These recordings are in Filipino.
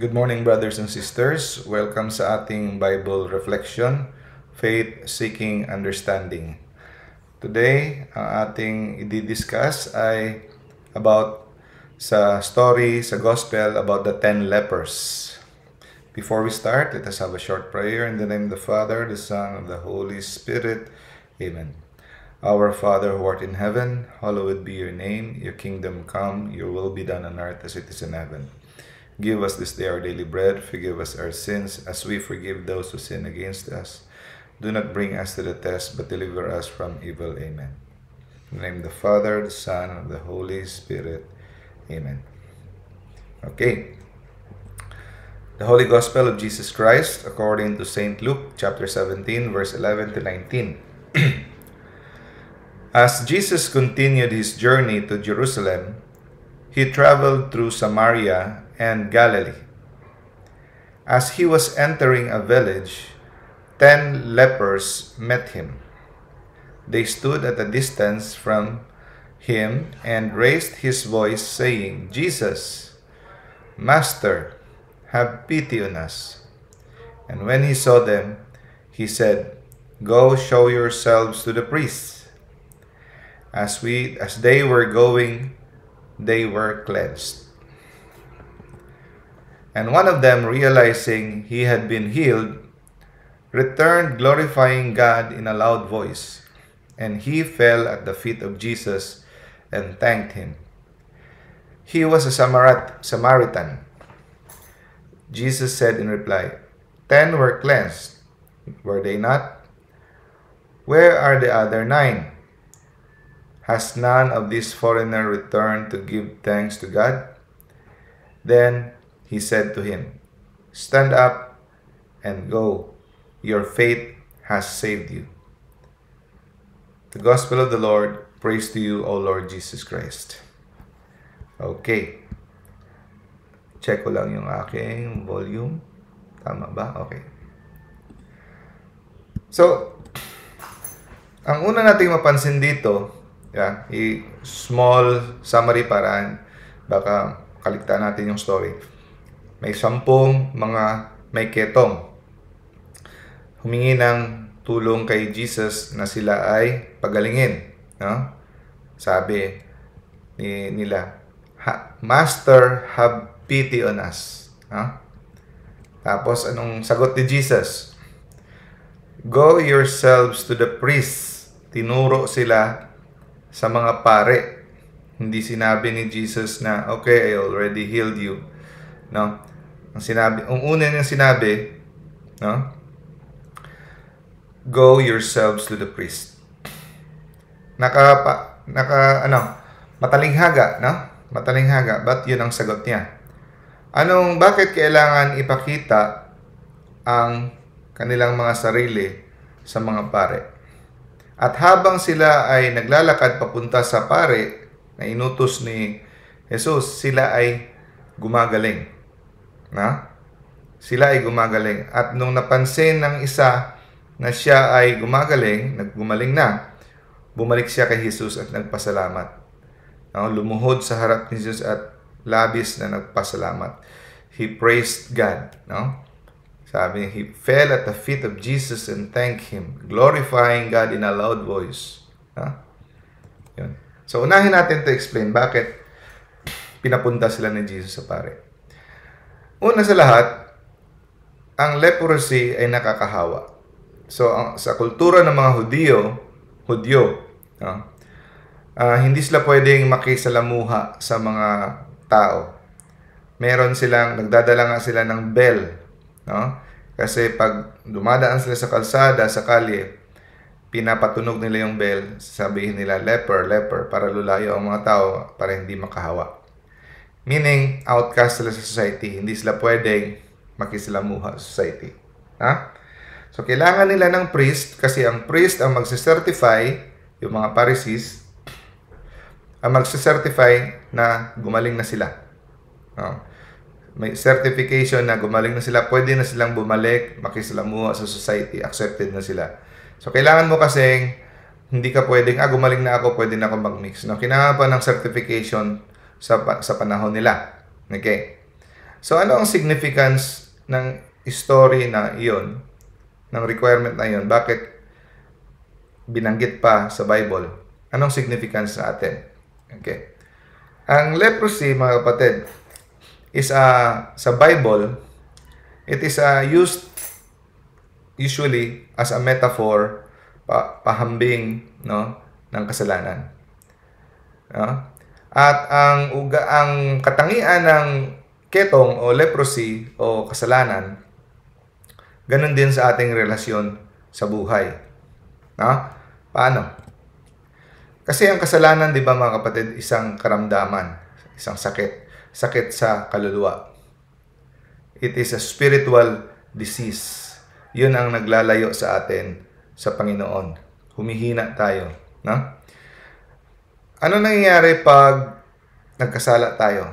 Good morning, brothers and sisters. Welcome sa ating Bible Reflection, Faith Seeking Understanding. Today, ang ating i-discuss ay about sa story, sa gospel, about the ten lepers. Before we start, let us have a short prayer in the name of the Father, the Son, and the Holy Spirit. Amen. Our Father who art in heaven, hallowed be your name. Your kingdom come, your will be done on earth as it is in heaven. Give us this day our daily bread. Forgive us our sins, as we forgive those who sin against us. Do not bring us to the test, but deliver us from evil. Amen. name the Father, the Son, and the Holy Spirit. Amen. Okay. The Holy Gospel of Jesus Christ according to St. Luke chapter 17 verse 11 to 19. As Jesus continued his journey to Jerusalem, he traveled through Samaria and Galilee. As he was entering a village, ten lepers met him. They stood at a distance from him and raised his voice, saying, Jesus, Master, have pity on us. And when he saw them, he said, Go show yourselves to the priests. As we as they were going, they were cleansed. And one of them, realizing he had been healed, returned glorifying God in a loud voice. And he fell at the feet of Jesus and thanked him. He was a Samarat, Samaritan. Jesus said in reply, Ten were cleansed, were they not? Where are the other nine? Has none of these foreigners returned to give thanks to God? Then he said to him, Stand up and go. Your faith has saved you. The Gospel of the Lord. Praise to you, O Lord Jesus Christ. Okay. Check ko lang yung aking volume. Tama ba? Okay. So, ang una nating mapansin dito, yeah, i small summary para baka kaligtaan natin yung story may sampung mga may ketong. Humingi ng tulong kay Jesus na sila ay pagalingin. No? Sabi ni, nila, ha, Master, have pity on us. No? Tapos, anong sagot ni Jesus? Go yourselves to the priests. Tinuro sila sa mga pare. Hindi sinabi ni Jesus na, okay, I already healed you. No? Ang sinabi, ang una niyang sinabi, no? Go yourselves to the priest. Naka, pa, naka, ano, matalinghaga, no? Matalinghaga. but yun ang sagot niya? Anong, bakit kailangan ipakita ang kanilang mga sarili sa mga pare? At habang sila ay naglalakad papunta sa pare na inutos ni Jesus, sila ay gumagaling na sila ay gumagaling. At nung napansin ng isa na siya ay gumagaling, naggumaling na, bumalik siya kay Jesus at nagpasalamat. No, lumuhod sa harap ni Jesus at labis na nagpasalamat. He praised God. No? Sabi he fell at the feet of Jesus and thanked Him, glorifying God in a loud voice. Ha? Yun. So, unahin natin to explain bakit pinapunta sila ni Jesus sa pare. Una sa lahat, ang leprosy ay nakakahawa. So, ang, sa kultura ng mga Hudyo, Hudyo, no? uh, hindi sila pwedeng makisalamuha sa mga tao. Meron silang, nagdadala nga sila ng bell. No? Kasi pag dumadaan sila sa kalsada, sa kalye, pinapatunog nila yung bell, sabihin nila leper, leper, para lulayo ang mga tao para hindi makahawa. Meaning, outcast sila sa society. Hindi sila pwedeng makisalamuha sa society. Ha? So, kailangan nila ng priest kasi ang priest ang magsisertify, yung mga Pharisees, ang magsisertify na gumaling na sila. No? May certification na gumaling na sila, pwede na silang bumalik, makisalamuha sa society, accepted na sila. So, kailangan mo kasing hindi ka pwedeng, ah, gumaling na ako, pwede na ako mag-mix. No? Kailangan pa ng certification sa, sa panahon nila. Okay? So, ano ang significance ng story na iyon, ng requirement na iyon? Bakit binanggit pa sa Bible? Anong significance sa atin? Okay. Ang leprosy, mga kapatid, is a, sa Bible, it is a used usually as a metaphor pa, pahambing no ng kasalanan. No? Ah, at ang uga ang katangian ng ketong o leprosy o kasalanan, ganun din sa ating relasyon sa buhay. No? Paano? Kasi ang kasalanan, di ba mga kapatid, isang karamdaman, isang sakit. Sakit sa kaluluwa. It is a spiritual disease. Yun ang naglalayo sa atin sa Panginoon. Humihina tayo. No? Ano nangyayari pag nagkasala tayo?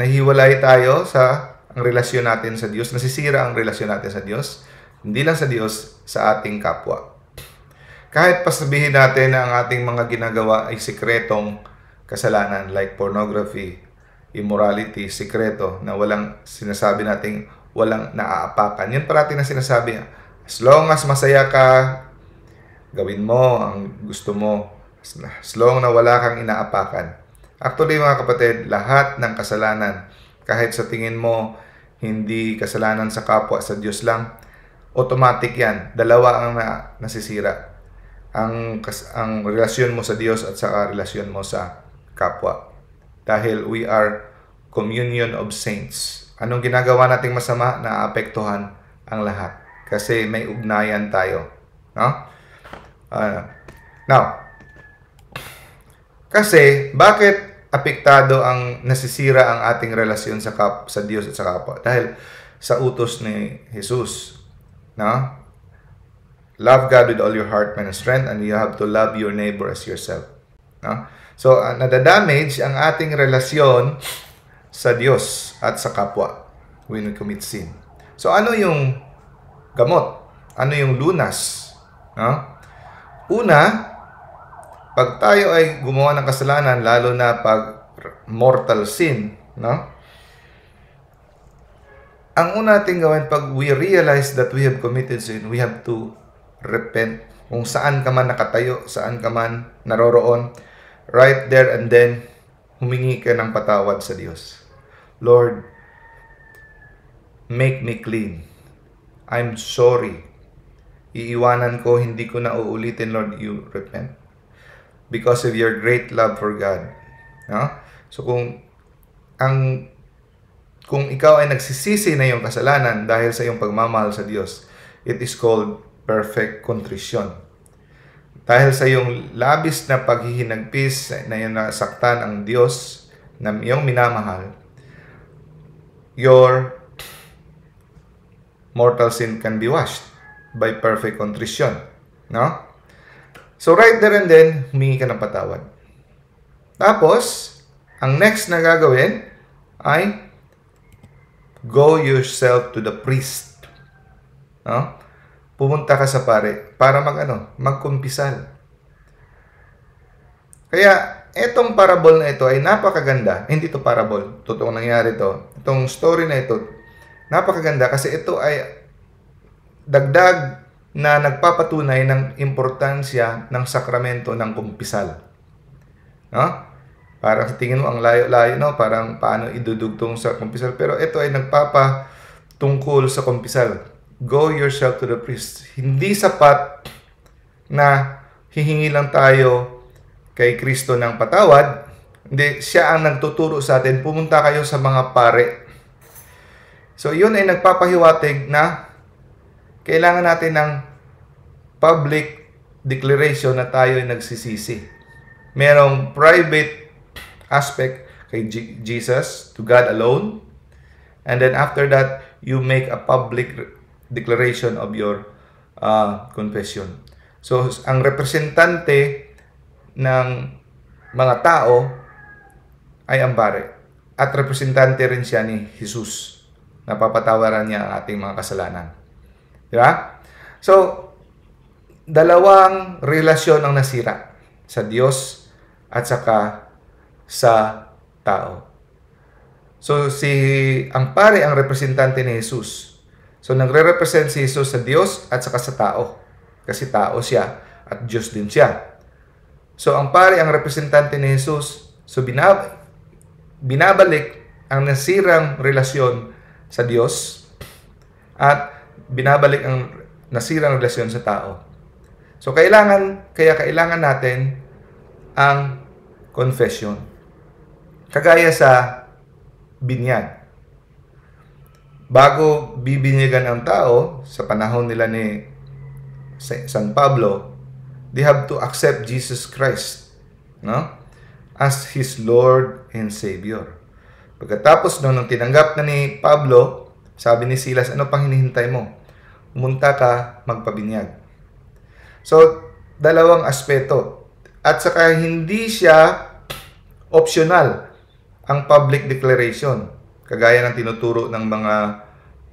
Nahiwalay tayo sa ang relasyon natin sa Diyos, nasisira ang relasyon natin sa Diyos, hindi lang sa Diyos, sa ating kapwa. Kahit pasabihin natin na ang ating mga ginagawa ay sikretong kasalanan like pornography, immorality, sikreto na walang sinasabi nating walang naaapakan. Yan parating na sinasabi, as long as masaya ka, gawin mo ang gusto mo. Slong na wala kang inaapakan. Actually mga kapatid, lahat ng kasalanan, kahit sa tingin mo hindi kasalanan sa kapwa sa Diyos lang, automatic yan. Dalawa ang na, nasisira. Ang, kas, ang relasyon mo sa Diyos at sa relasyon mo sa kapwa. Dahil we are communion of saints. Anong ginagawa nating masama na apektuhan ang lahat? Kasi may ugnayan tayo. No? Uh, now, kasi, bakit apektado ang nasisira ang ating relasyon sa, kap, sa Diyos at sa kapwa? Dahil sa utos ni Jesus, no? Love God with all your heart, mind, and strength, and you have to love your neighbor as yourself. No? So, uh, nadadamage ang ating relasyon sa Diyos at sa kapwa when we commit sin. So, ano yung gamot? Ano yung lunas? No? Una, pag tayo ay gumawa ng kasalanan, lalo na pag mortal sin, no? Ang una nating gawin, pag we realize that we have committed sin, we have to repent. Kung saan ka man nakatayo, saan ka man naroroon, right there and then, humingi ka ng patawad sa Diyos. Lord, make me clean. I'm sorry. Iiwanan ko, hindi ko na uulitin, Lord, you repent because of your great love for God. No? So kung ang kung ikaw ay nagsisisi na iyong kasalanan dahil sa iyong pagmamahal sa Diyos, it is called perfect contrition. Dahil sa iyong labis na paghihinagpis na iyong nasaktan ang Diyos na iyong minamahal, your mortal sin can be washed by perfect contrition. No? So right there and then, humingi ka ng patawad. Tapos, ang next na gagawin ay go yourself to the priest. No? Pumunta ka sa pare para mag ano, magkumpisal. Kaya itong parable na ito ay napakaganda. Hindi ito parable, totoong nangyari ito. Itong story na ito, napakaganda kasi ito ay dagdag na nagpapatunay ng importansya ng sakramento ng kumpisal. No? Parang sa tingin mo, ang layo-layo, no? parang paano idudugtong sa kumpisal. Pero ito ay nagpapatungkol sa kumpisal. Go yourself to the priest. Hindi sapat na hihingi lang tayo kay Kristo ng patawad. Hindi, siya ang nagtuturo sa atin. Pumunta kayo sa mga pare. So, yun ay nagpapahiwatig na kailangan natin ng public declaration na tayo ay nagsisisi. Merong private aspect kay G- Jesus, to God alone. And then after that, you make a public declaration of your uh, confession. So, ang representante ng mga tao ay ang bare. At representante rin siya ni Jesus. Napapatawaran niya ang ating mga kasalanan. Di ba? So, dalawang relasyon ang nasira sa Diyos at saka sa tao. So, si ang pare ang representante ni Jesus. So, nagre-represent si Jesus sa Diyos at saka sa tao. Kasi tao siya at Diyos din siya. So, ang pare ang representante ni Jesus. So, binab binabalik ang nasirang relasyon sa Diyos at binabalik ang nasirang relasyon sa tao. So kailangan, kaya kailangan natin ang confession. Kagaya sa binyag. Bago bibinyagan ang tao sa panahon nila ni San Pablo, they have to accept Jesus Christ, no? As his Lord and Savior. Pagkatapos noon, nung tinanggap na ni Pablo sabi ni Silas, ano pang hinihintay mo? Umunta ka, magpabinyag. So, dalawang aspeto. At saka hindi siya optional ang public declaration. Kagaya ng tinuturo ng mga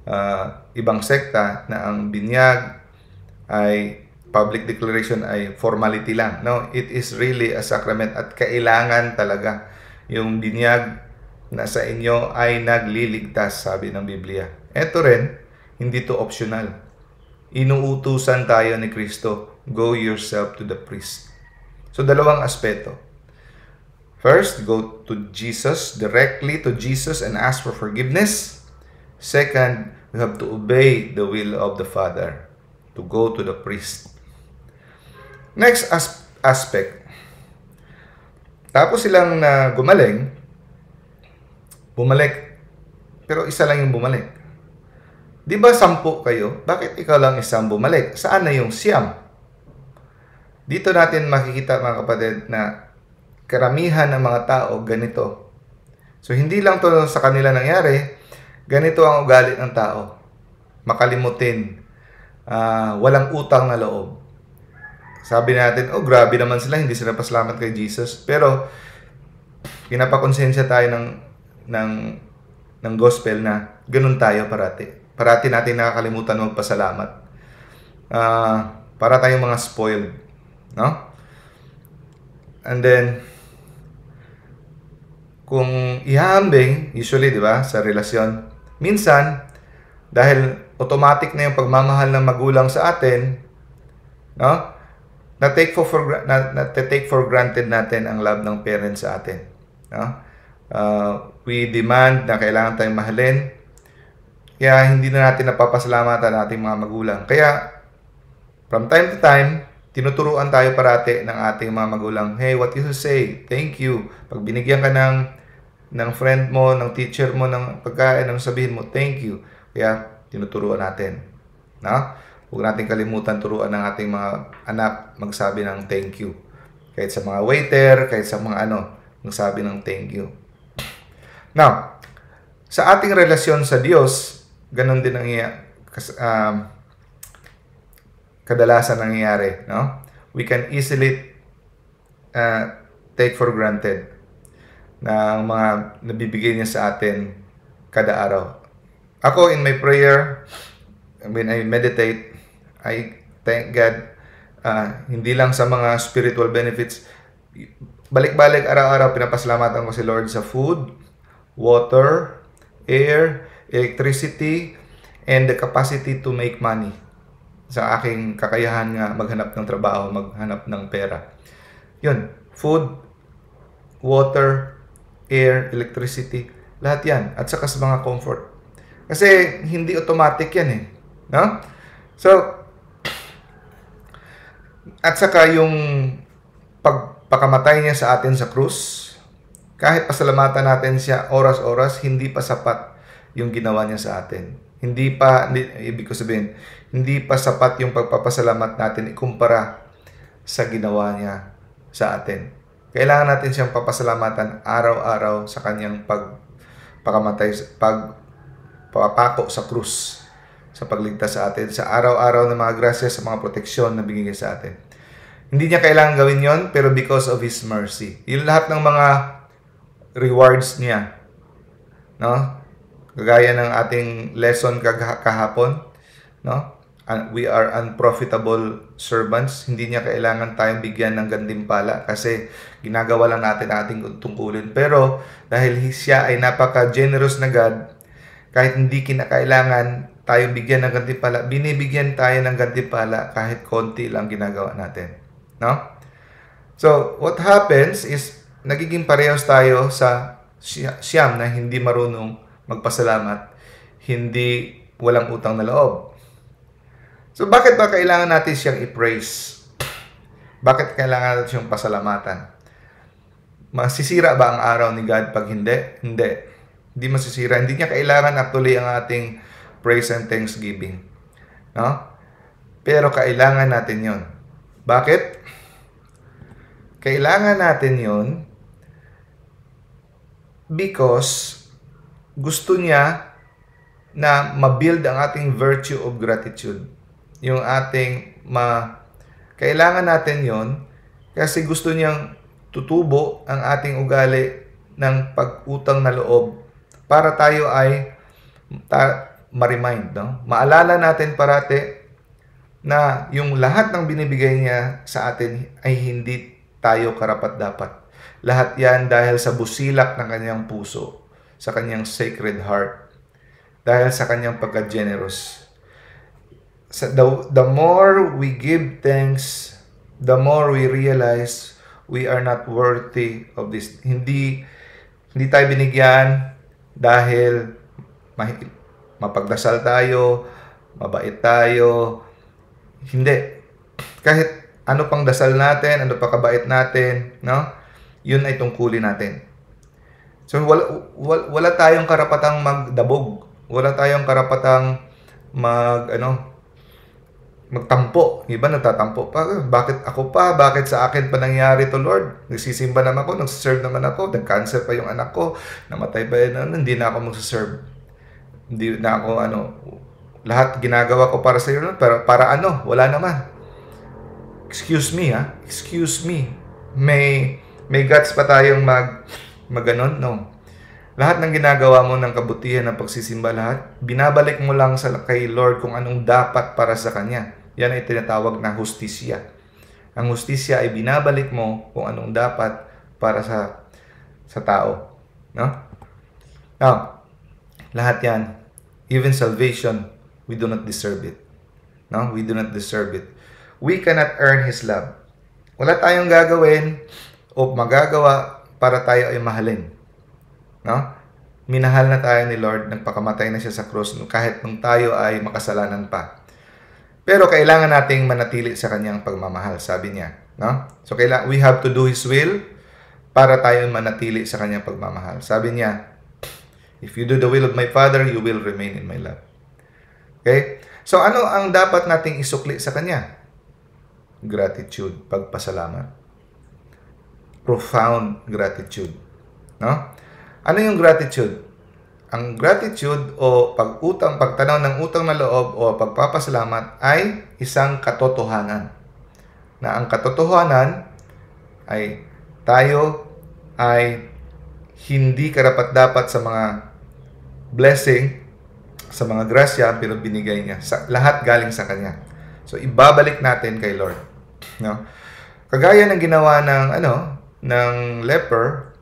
uh, ibang sekta na ang binyag ay public declaration ay formality lang. No, it is really a sacrament at kailangan talaga yung binyag na sa inyo ay nagliligtas, sabi ng Biblia. Ito rin, hindi to optional. Inuutusan tayo ni Kristo, go yourself to the priest. So dalawang aspeto. First, go to Jesus, directly to Jesus and ask for forgiveness. Second, we have to obey the will of the Father, to go to the priest. Next as- aspect. Tapos silang uh, gumaling, Bumalik. Pero isa lang yung bumalik. Di ba sampu kayo? Bakit ikaw lang isang bumalik? Saan na yung siyam? Dito natin makikita mga kapatid na karamihan ng mga tao ganito. So hindi lang to sa kanila nangyari, ganito ang ugali ng tao. Makalimutin, uh, walang utang na loob. Sabi natin, oh grabe naman sila, hindi sila pasalamat kay Jesus. Pero pinapakonsensya tayo ng ng ng gospel na ganun tayo parati. Parati natin nakakalimutan magpasalamat. Uh, para tayong mga spoiled, no? And then kung ihahambing, usually 'di ba, sa relasyon, minsan dahil automatic na yung pagmamahal ng magulang sa atin, no? Na take for, for na, na take for granted natin ang love ng parents sa atin, no? Uh, we demand na kailangan tayong mahalin. Kaya hindi na natin napapasalamatan ang ating mga magulang. Kaya from time to time, tinuturuan tayo parati ng ating mga magulang, hey, what you say? Thank you. Pag binigyan ka ng, ng friend mo, ng teacher mo, ng pagkain, ang sabihin mo, thank you. Kaya tinuturuan natin. No? Huwag natin kalimutan turuan ng ating mga anak magsabi ng thank you. Kahit sa mga waiter, kahit sa mga ano, magsabi ng thank you. Now, sa ating relasyon sa Diyos, ganun din ang um, kadalasan nangyayari, no? We can easily uh, take for granted na ang mga nabibigay niya sa atin kada araw. Ako, in my prayer, when I meditate, I thank God uh, hindi lang sa mga spiritual benefits. Balik-balik, araw-araw, pinapasalamatan ko si Lord sa food, water, air, electricity, and the capacity to make money sa aking kakayahan nga maghanap ng trabaho, maghanap ng pera. Yun, food, water, air, electricity, lahat yan. At saka sa mga comfort. Kasi hindi automatic yan eh. No? So, at saka yung pagpakamatay niya sa atin sa krus, kahit pasalamatan natin siya oras-oras, hindi pa sapat yung ginawa niya sa atin. Hindi pa, hindi, ibig ko sabihin, hindi pa sapat yung pagpapasalamat natin ikumpara sa ginawa niya sa atin. Kailangan natin siyang papasalamatan araw-araw sa kanyang pag pakamatay, pag papako sa krus sa pagligtas sa atin, sa araw-araw ng mga grasya, sa mga proteksyon na binigay sa atin. Hindi niya kailangan gawin yon pero because of His mercy. Yung lahat ng mga rewards niya. No? Kagaya ng ating lesson kahapon, no? We are unprofitable servants. Hindi niya kailangan tayong bigyan ng gantimpala kasi ginagawa lang natin ating tungkulin. Pero dahil siya ay napaka-generous na God, kahit hindi kinakailangan tayong bigyan ng gantimpala, binibigyan tayo ng gantimpala kahit konti lang ginagawa natin. No? So, what happens is nagiging parehas tayo sa siyam na hindi marunong magpasalamat, hindi walang utang na loob. So bakit ba kailangan natin siyang i-praise? Bakit kailangan natin siyang pasalamatan? Masisira ba ang araw ni God pag hindi? Hindi. Hindi masisira. Hindi niya kailangan actually ang ating praise and thanksgiving. No? Pero kailangan natin yon. Bakit? Kailangan natin yon because gusto niya na mabuild ang ating virtue of gratitude. Yung ating ma kailangan natin 'yon kasi gusto niyang tutubo ang ating ugali ng pag-utang na loob para tayo ay ta- ma-remind, no? Maalala natin parati na yung lahat ng binibigay niya sa atin ay hindi tayo karapat dapat lahat yan dahil sa busilak ng kanyang puso, sa kanyang sacred heart, dahil sa kanyang pagka-generous. So the, the more we give thanks, the more we realize we are not worthy of this. Hindi, hindi tayo binigyan dahil mapagdasal tayo, mabait tayo. Hindi. Kahit ano pang dasal natin, ano pa kabait natin, no? yun ay tungkulin natin. So wala, wala, wala tayong karapatang magdabog. Wala tayong karapatang mag ano magtampo. Iba nagtatampo pa. Bakit ako pa? Bakit sa akin pa nangyari to Lord? Nagsisimba naman ako, nagsiserve naman ako, nag-cancer pa yung anak ko, namatay pa yun, ano, hindi na ako magsiserve. Hindi na ako ano, lahat ginagawa ko para sa iyo Lord, pero para ano? Wala naman. Excuse me ha. Excuse me. May may guts pa tayong mag, maganon, no? Lahat ng ginagawa mo ng kabutihan ng pagsisimba, lahat, binabalik mo lang sa kay Lord kung anong dapat para sa Kanya. Yan ay tinatawag na hustisya. Ang hustisya ay binabalik mo kung anong dapat para sa sa tao. No? Now, lahat yan, even salvation, we do not deserve it. No? We do not deserve it. We cannot earn His love. Wala tayong gagawin o magagawa para tayo ay mahalin. No? Minahal na tayo ni Lord, nagpakamatay na siya sa cross kahit nung tayo ay makasalanan pa. Pero kailangan nating manatili sa kanyang pagmamahal, sabi niya. No? So, kailangan, we have to do His will para tayo manatili sa kanyang pagmamahal. Sabi niya, If you do the will of my Father, you will remain in my love. Okay? So, ano ang dapat nating isukli sa kanya? Gratitude, pagpasalamat profound gratitude. No? Ano yung gratitude? Ang gratitude o pag-utang, pagtanaw ng utang na loob o pagpapasalamat ay isang katotohanan. Na ang katotohanan ay tayo ay hindi karapat-dapat sa mga blessing, sa mga grasya, pero binigay niya. Sa, lahat galing sa Kanya. So, ibabalik natin kay Lord. No? Kagaya ng ginawa ng, ano, ng leper,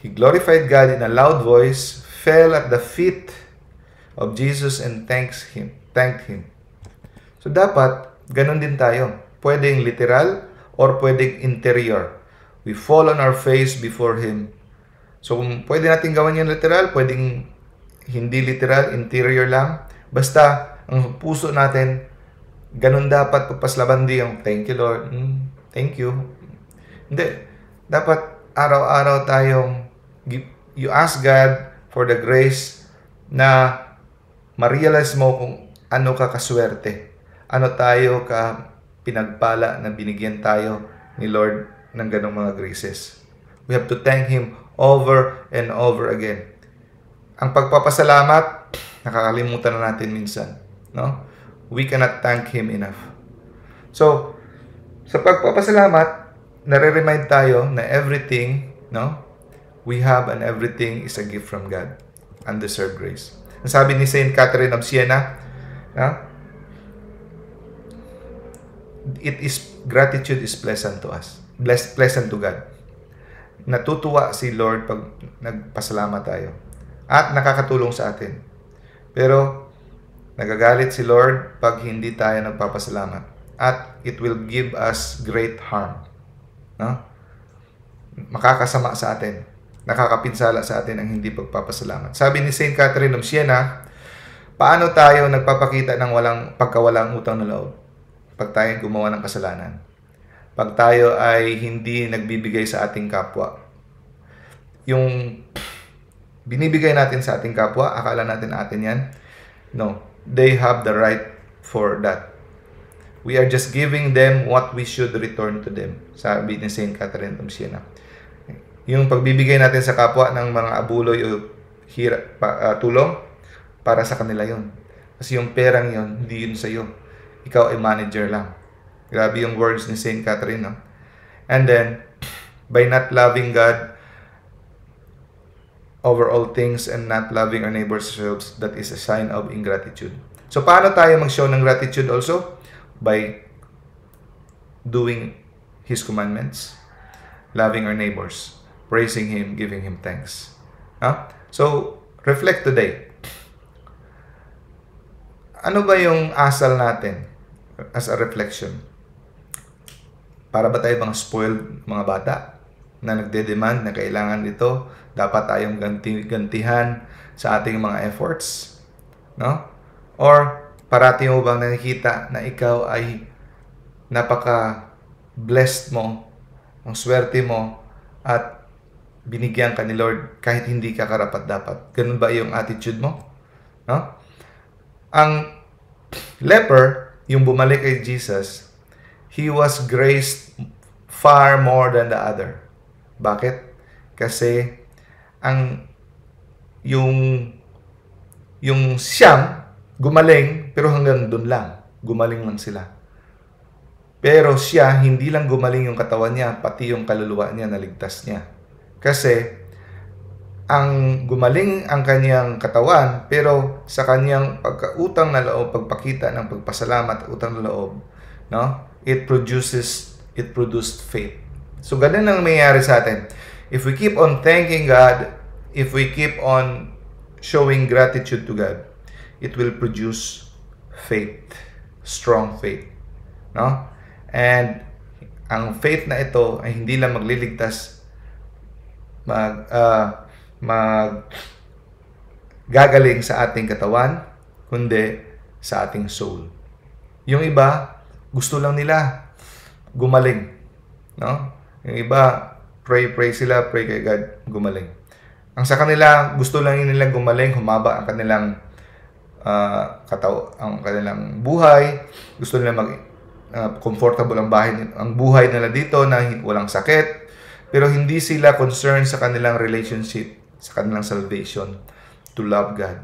he glorified God in a loud voice, fell at the feet of Jesus and thanks him, thanked him. So dapat ganun din tayo. Pwedeng literal or pwedeng interior. We fall on our face before him. So kung pwede natin gawin yung literal, pwedeng hindi literal, interior lang. Basta ang puso natin ganun dapat din yung thank you Lord. Mm, thank you. Hindi, dapat araw-araw tayong you ask God for the grace na ma-realize mo kung ano ka kaswerte. Ano tayo ka pinagpala na binigyan tayo ni Lord ng ganong mga graces. We have to thank Him over and over again. Ang pagpapasalamat, nakakalimutan na natin minsan. No? We cannot thank Him enough. So, sa pagpapasalamat, nare-remind tayo na everything, no? We have and everything is a gift from God. Undeserved grace. Ang sabi ni Saint Catherine of Siena, no? it is gratitude is pleasant to us. Blessed, pleasant to God. Natutuwa si Lord pag nagpasalamat tayo. At nakakatulong sa atin. Pero nagagalit si Lord pag hindi tayo nagpapasalamat. At it will give us great harm. No? Makakasama sa atin. Nakakapinsala sa atin ang hindi pagpapasalamat. Sabi ni St. Catherine of Siena, paano tayo nagpapakita ng walang pagkawalang utang na loob? Pag tayo gumawa ng kasalanan. Pag tayo ay hindi nagbibigay sa ating kapwa. Yung binibigay natin sa ating kapwa, akala natin atin yan. No, they have the right for that. We are just giving them what we should return to them. Sabi ni St. Catherine of Siena. Yung pagbibigay natin sa kapwa ng mga abuloy o hira, pa, uh, tulong, para sa kanila yon. Kasi yung perang yon hindi yun sa'yo. Ikaw ay manager lang. Grabe yung words ni St. Catherine. No? And then, by not loving God, over all things and not loving our neighbors ourselves, that is a sign of ingratitude. So, paano tayo mag-show ng gratitude also? by doing His commandments, loving our neighbors, praising Him, giving Him thanks. Huh? So, reflect today. Ano ba yung asal natin as a reflection? Para ba tayo mga spoiled mga bata na nagde-demand na kailangan ito? Dapat tayong ganti gantihan sa ating mga efforts? No? Or Parati mo bang nakikita na ikaw ay napaka-blessed mo, ang swerte mo, at binigyan ka ni Lord kahit hindi ka karapat-dapat? Ganun ba yung attitude mo? No? Ang leper, yung bumalik kay Jesus, he was graced far more than the other. Bakit? Kasi ang yung yung siyam Gumaling, pero hanggang doon lang. Gumaling lang sila. Pero siya, hindi lang gumaling yung katawan niya, pati yung kaluluwa niya, naligtas niya. Kasi, ang gumaling ang kanyang katawan, pero sa kanyang pagkautang na loob, pagpakita ng pagpasalamat, utang na loob, no? it produces, it produced faith. So, ganun ang nangyayari sa atin. If we keep on thanking God, if we keep on showing gratitude to God, it will produce faith, strong faith, no? And ang faith na ito ay hindi lang magliligtas mag uh, ah, mag gagaling sa ating katawan kundi sa ating soul. Yung iba gusto lang nila gumaling, no? Yung iba pray pray sila, pray kay God gumaling. Ang sa kanila gusto lang nila gumaling, humaba ang kanilang uh, katao, ang kanilang buhay. Gusto nila mag uh, comfortable ang bahay ang buhay nila dito na walang sakit. Pero hindi sila concerned sa kanilang relationship, sa kanilang salvation to love God.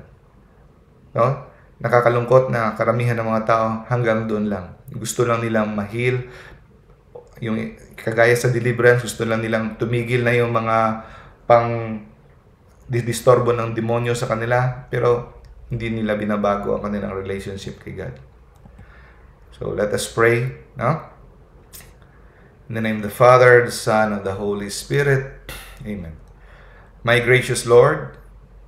No? Nakakalungkot na karamihan ng mga tao hanggang doon lang. Gusto lang nilang mahil, yung kagaya sa deliverance, gusto lang nilang tumigil na yung mga pang disturbo ng demonyo sa kanila. Pero hindi nila binabago ang kanilang relationship kay God. So let us pray, no? In the name of the Father, the Son, and the Holy Spirit. Amen. My gracious Lord,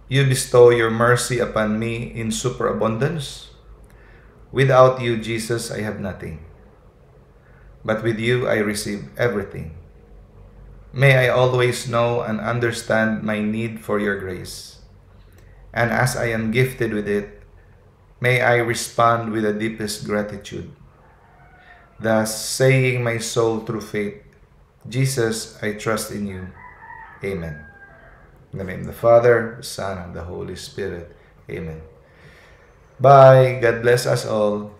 you bestow your mercy upon me in superabundance. Without you, Jesus, I have nothing. But with you, I receive everything. May I always know and understand my need for your grace and as I am gifted with it, may I respond with the deepest gratitude. Thus, saying my soul through faith, Jesus, I trust in you. Amen. In the name of the Father, the Son, and the Holy Spirit. Amen. Bye. God bless us all.